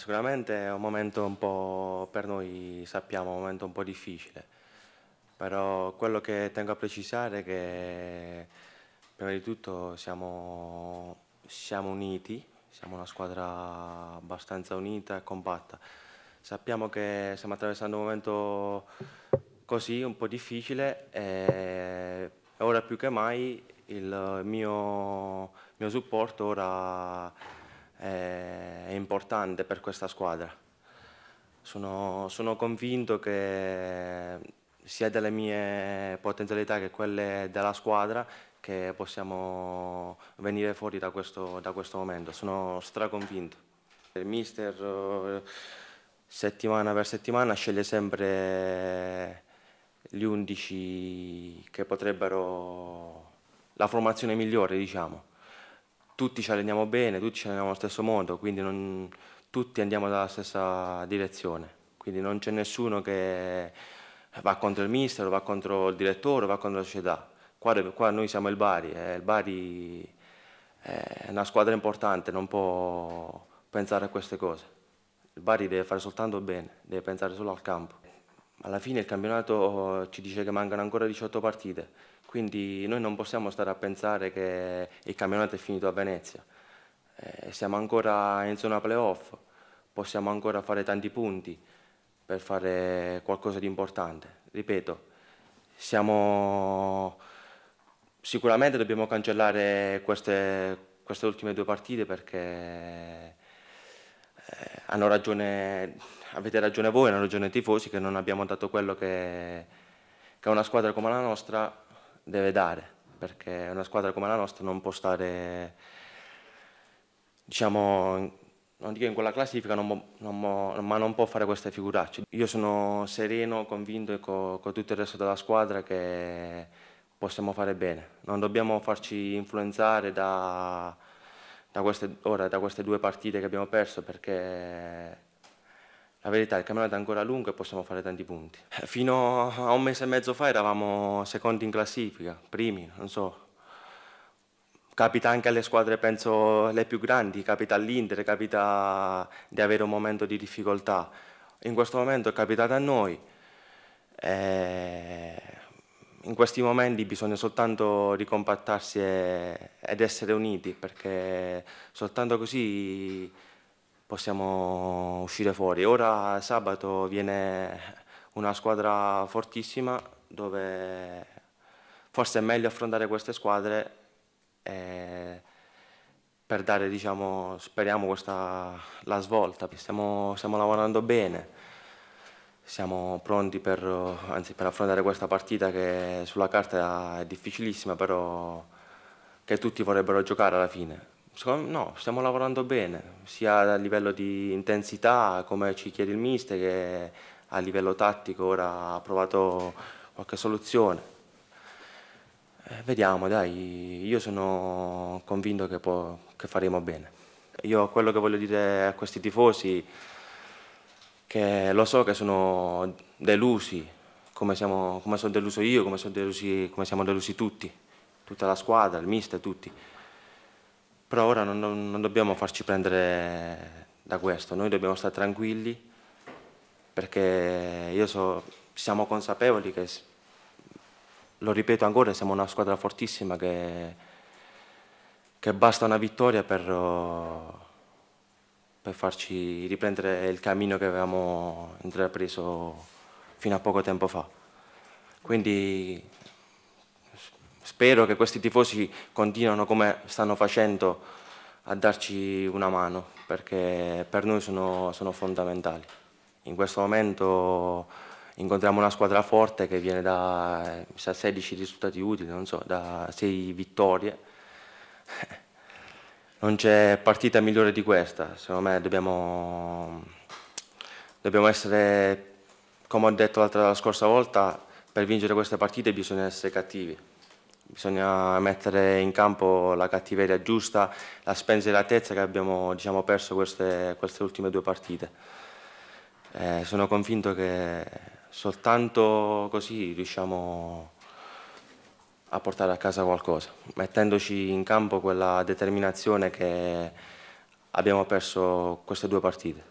Sicuramente è un momento un po', per noi sappiamo, un momento un po' difficile, però quello che tengo a precisare è che prima di tutto siamo, siamo uniti, siamo una squadra abbastanza unita e compatta. Sappiamo che stiamo attraversando un momento così, un po' difficile e ora più che mai il mio, mio supporto ora è importante per questa squadra. Sono, sono convinto che sia delle mie potenzialità che quelle della squadra che possiamo venire fuori da questo, da questo momento. Sono straconvinto. Il mister eh, settimana per settimana sceglie sempre gli undici che potrebbero... la formazione migliore, diciamo tutti ci alleniamo bene, tutti ci alleniamo allo stesso modo, quindi non, tutti andiamo dalla stessa direzione. Quindi non c'è nessuno che va contro il mister, va contro il direttore, va contro la società. Qua, qua noi siamo il Bari e eh, il Bari è una squadra importante, non può pensare a queste cose. Il Bari deve fare soltanto bene, deve pensare solo al campo. Alla fine il campionato ci dice che mancano ancora 18 partite quindi noi non possiamo stare a pensare che il campionato è finito a Venezia. Eh, siamo ancora in zona playoff, possiamo ancora fare tanti punti per fare qualcosa di importante. Ripeto, siamo... sicuramente dobbiamo cancellare queste, queste, ultime due partite perché eh, ragione... avete ragione voi, hanno ragione i tifosi che non abbiamo dato quello che, che una squadra come la nostra deve dare, perché una squadra come la nostra non può stare, diciamo, non dico in quella classifica, non, non, ma non può fare queste figuracce. Io sono sereno, convinto con, con tutto il resto della squadra che possiamo fare bene. Non dobbiamo farci influenzare da, da, queste, ora, da queste due partite che abbiamo perso perché la verità, il campionato è ancora lungo e possiamo fare tanti punti. Eh, fino a un mese e mezzo fa eravamo secondi in classifica, primi, non so. Capita anche alle squadre, penso, le più grandi, capita all'Inter, capita di avere un momento di difficoltà. In questo momento è capitato a noi. E eh, in questi momenti bisogna soltanto ricompattarsi ed essere uniti, perché soltanto così possiamo uscire fuori. Ora sabato viene una squadra fortissima dove forse è meglio affrontare queste squadre eh, per dare, diciamo, speriamo, questa, la svolta. Stiamo, stiamo lavorando bene siamo pronti per, anzi, per, affrontare questa partita che sulla carta è difficilissima, però che tutti vorrebbero giocare alla fine. Secondo, no, stiamo lavorando bene, sia a livello di intensità, come ci chiede il mister, che a livello tattico ora ha provato qualche soluzione. Eh, vediamo, dai, io sono convinto che, può, che faremo bene. Io quello che voglio dire a questi tifosi, che lo so che sono delusi, come, siamo, come sono deluso io, come, sono delusi, come siamo delusi tutti, tutta la squadra, il mister, tutti. Però ora non, non dobbiamo farci prendere da questo, noi dobbiamo stare tranquilli perché io so, siamo consapevoli che, lo ripeto ancora, siamo una squadra fortissima che, che basta una vittoria per, oh, per, farci riprendere il cammino che avevamo intrapreso fino a poco tempo fa. Quindi spero che questi tifosi continuino come stanno facendo a darci una mano, perché per noi sono, sono fondamentali. In questo momento incontriamo una squadra forte che viene da 16 risultati utili, so, da 6 vittorie. Non c'è partita migliore di questa, secondo me dobbiamo, dobbiamo essere, come ho detto la scorsa volta, per vincere queste partite bisogna essere cattivi, bisogna mettere in campo la cattiveria giusta, la spensieratezza che abbiamo diciamo, perso queste, queste, ultime due partite. Eh, sono convinto che soltanto così riusciamo a portare a casa qualcosa, mettendoci in campo quella determinazione che abbiamo perso queste due partite.